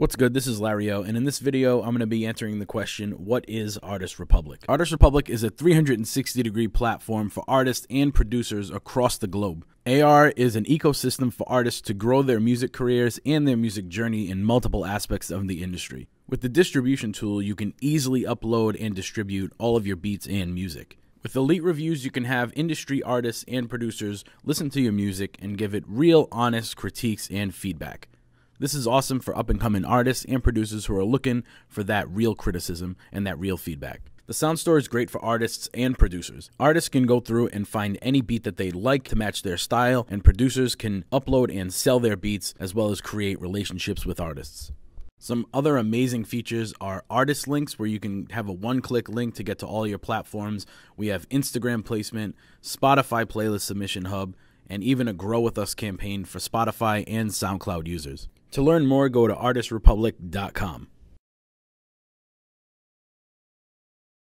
What's good? This is Lario, and in this video, I'm going to be answering the question, what is Artist Republic? Artist Republic is a 360 degree platform for artists and producers across the globe. AR is an ecosystem for artists to grow their music careers and their music journey in multiple aspects of the industry. With the distribution tool, you can easily upload and distribute all of your beats and music. With Elite Reviews, you can have industry artists and producers listen to your music and give it real, honest critiques and feedback. This is awesome for up and coming artists and producers who are looking for that real criticism and that real feedback. The Sound Store is great for artists and producers. Artists can go through and find any beat that they like to match their style, and producers can upload and sell their beats as well as create relationships with artists. Some other amazing features are artist links, where you can have a one click link to get to all your platforms. We have Instagram placement, Spotify playlist submission hub, and even a Grow With Us campaign for Spotify and SoundCloud users. To learn more, go to artistrepublic.com.